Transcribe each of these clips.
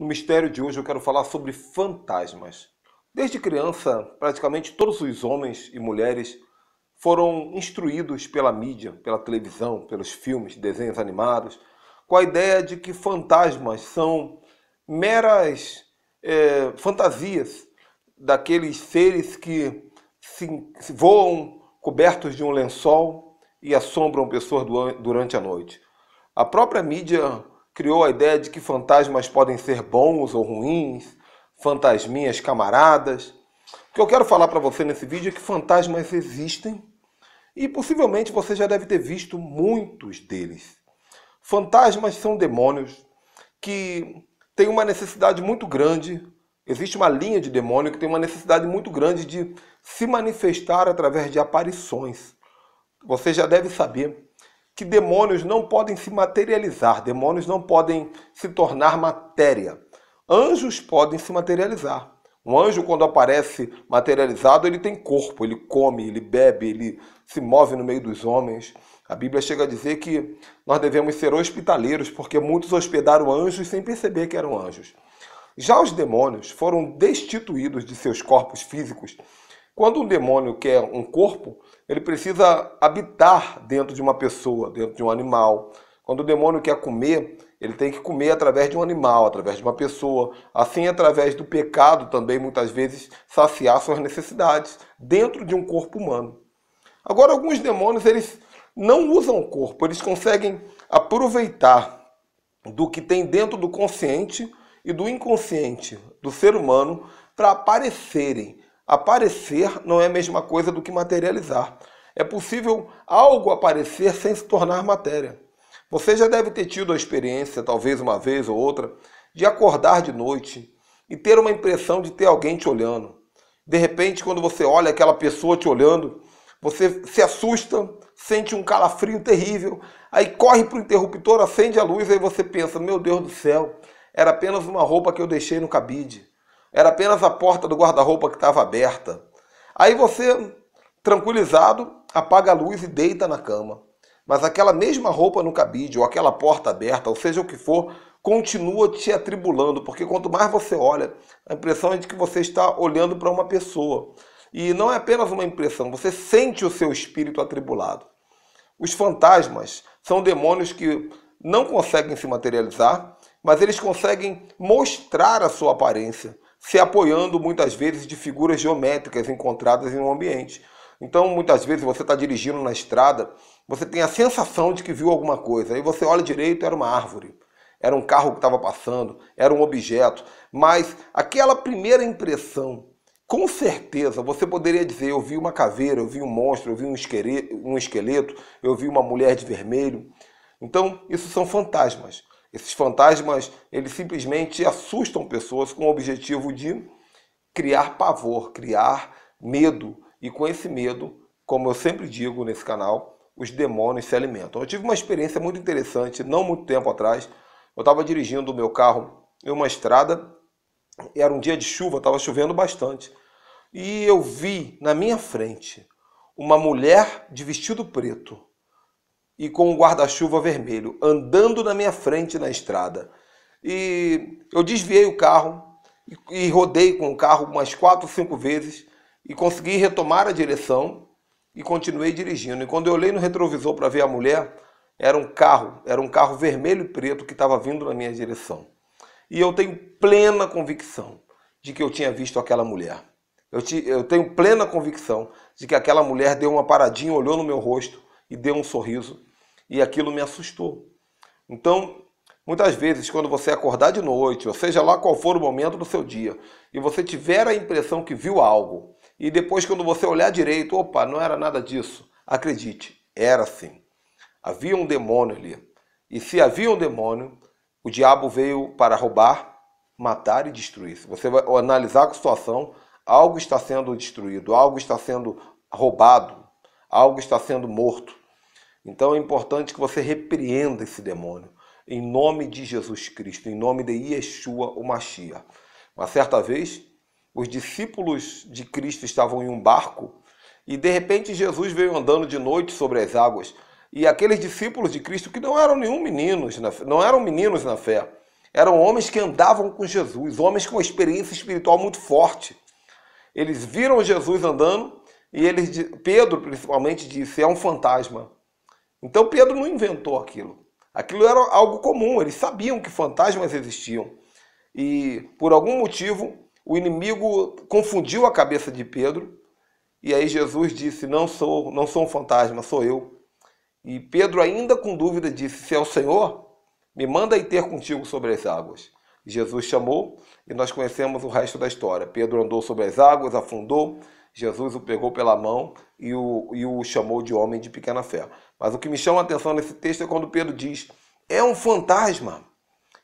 No mistério de hoje eu quero falar sobre fantasmas. Desde criança, praticamente todos os homens e mulheres foram instruídos pela mídia, pela televisão, pelos filmes, desenhos animados, com a ideia de que fantasmas são meras é, fantasias daqueles seres que se, se voam cobertos de um lençol e assombram pessoas durante a noite. A própria mídia criou a ideia de que fantasmas podem ser bons ou ruins, fantasminhas camaradas. O que eu quero falar para você nesse vídeo é que fantasmas existem e possivelmente você já deve ter visto muitos deles. Fantasmas são demônios que têm uma necessidade muito grande. Existe uma linha de demônio que tem uma necessidade muito grande de se manifestar através de aparições. Você já deve saber que demônios não podem se materializar, demônios não podem se tornar matéria. Anjos podem se materializar. Um anjo, quando aparece materializado, ele tem corpo, ele come, ele bebe, ele se move no meio dos homens. A Bíblia chega a dizer que nós devemos ser hospitaleiros, porque muitos hospedaram anjos sem perceber que eram anjos. Já os demônios foram destituídos de seus corpos físicos quando um demônio quer um corpo, ele precisa habitar dentro de uma pessoa, dentro de um animal. Quando o demônio quer comer, ele tem que comer através de um animal, através de uma pessoa. Assim, através do pecado também, muitas vezes, saciar suas necessidades dentro de um corpo humano. Agora, alguns demônios, eles não usam o corpo, eles conseguem aproveitar do que tem dentro do consciente e do inconsciente do ser humano para aparecerem, Aparecer não é a mesma coisa do que materializar. É possível algo aparecer sem se tornar matéria. Você já deve ter tido a experiência, talvez uma vez ou outra, de acordar de noite e ter uma impressão de ter alguém te olhando. De repente, quando você olha aquela pessoa te olhando, você se assusta, sente um calafrio terrível, aí corre para o interruptor, acende a luz, aí você pensa: meu Deus do céu, era apenas uma roupa que eu deixei no cabide. Era apenas a porta do guarda-roupa que estava aberta. Aí você, tranquilizado, apaga a luz e deita na cama. Mas aquela mesma roupa no cabide, ou aquela porta aberta, ou seja o que for, continua te atribulando, porque quanto mais você olha, a impressão é de que você está olhando para uma pessoa. E não é apenas uma impressão, você sente o seu espírito atribulado. Os fantasmas são demônios que não conseguem se materializar, mas eles conseguem mostrar a sua aparência se apoiando muitas vezes de figuras geométricas encontradas em um ambiente. Então, muitas vezes você está dirigindo na estrada, você tem a sensação de que viu alguma coisa. Aí você olha direito, era uma árvore, era um carro que estava passando, era um objeto. Mas aquela primeira impressão, com certeza você poderia dizer: eu vi uma caveira, eu vi um monstro, eu vi um esqueleto, eu vi uma mulher de vermelho. Então, isso são fantasmas. Esses fantasmas, eles simplesmente assustam pessoas com o objetivo de criar pavor, criar medo. E com esse medo, como eu sempre digo nesse canal, os demônios se alimentam. Eu tive uma experiência muito interessante não muito tempo atrás. Eu estava dirigindo o meu carro em uma estrada, era um dia de chuva, estava chovendo bastante. E eu vi na minha frente uma mulher de vestido preto e com um guarda-chuva vermelho, andando na minha frente na estrada. E eu desviei o carro e, rodei com o carro umas quatro, cinco vezes e consegui retomar a direção e continuei dirigindo. E quando eu olhei no retrovisor para ver a mulher, era um carro, era um carro vermelho e preto que estava vindo na minha direção. E eu tenho plena convicção de que eu tinha visto aquela mulher. Eu, te, eu tenho plena convicção de que aquela mulher deu uma paradinha, olhou no meu rosto e deu um sorriso e aquilo me assustou. Então, muitas vezes, quando você acordar de noite, ou seja lá qual for o momento do seu dia, e você tiver a impressão que viu algo, e depois, quando você olhar direito, opa, não era nada disso, acredite, era sim. Havia um demônio ali. E se havia um demônio, o diabo veio para roubar, matar e destruir. Se você vai analisar a situação, algo está sendo destruído, algo está sendo roubado, algo está sendo morto. Então é importante que você repreenda esse demônio em nome de Jesus Cristo, em nome de Yeshua o Mashiach. Uma certa vez, os discípulos de Cristo estavam em um barco e de repente Jesus veio andando de noite sobre as águas. E aqueles discípulos de Cristo que não eram nenhum meninos, na, não eram meninos na fé, eram homens que andavam com Jesus, homens com uma experiência espiritual muito forte. Eles viram Jesus andando e eles, Pedro principalmente disse, é um fantasma. Então Pedro não inventou aquilo. Aquilo era algo comum, eles sabiam que fantasmas existiam. E por algum motivo o inimigo confundiu a cabeça de Pedro. E aí Jesus disse: "Não sou, não sou um fantasma, sou eu". E Pedro ainda com dúvida disse: "Se é o Senhor, me manda ir ter contigo sobre as águas". Jesus chamou e nós conhecemos o resto da história. Pedro andou sobre as águas, afundou, Jesus o pegou pela mão e o, e o chamou de homem de pequena fé. Mas o que me chama a atenção nesse texto é quando Pedro diz: é um fantasma,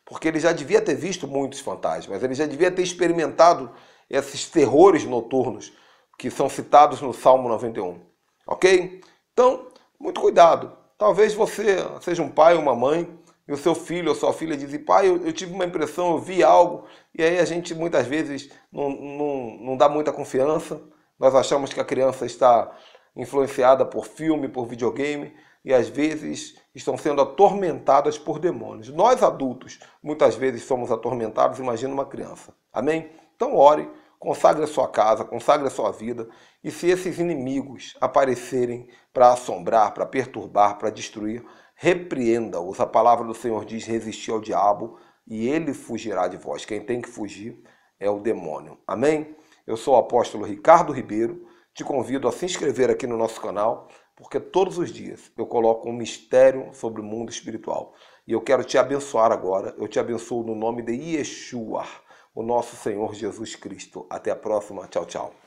porque ele já devia ter visto muitos fantasmas, ele já devia ter experimentado esses terrores noturnos que são citados no Salmo 91. Ok? Então, muito cuidado. Talvez você seja um pai ou uma mãe e o seu filho ou sua filha dizem, pai, eu, eu, tive uma impressão, eu vi algo, e aí a gente muitas vezes não, não, não dá muita confiança, nós achamos que a criança está influenciada por filme, por videogame, e às vezes estão sendo atormentadas por demônios. Nós adultos muitas vezes somos atormentados, imagina uma criança. Amém? Então ore Consagre a sua casa, consagre a sua vida. E se esses inimigos aparecerem para assombrar, para perturbar, para destruir, repreenda-os. A palavra do Senhor diz: resistir ao diabo e ele fugirá de vós. Quem tem que fugir é o demônio. Amém? Eu sou o apóstolo Ricardo Ribeiro. Te convido a se inscrever aqui no nosso canal, porque todos os dias eu coloco um mistério sobre o mundo espiritual. E eu quero te abençoar agora. Eu te abençoo no nome de Yeshua o nosso Senhor Jesus Cristo. Até a próxima. Tchau, tchau.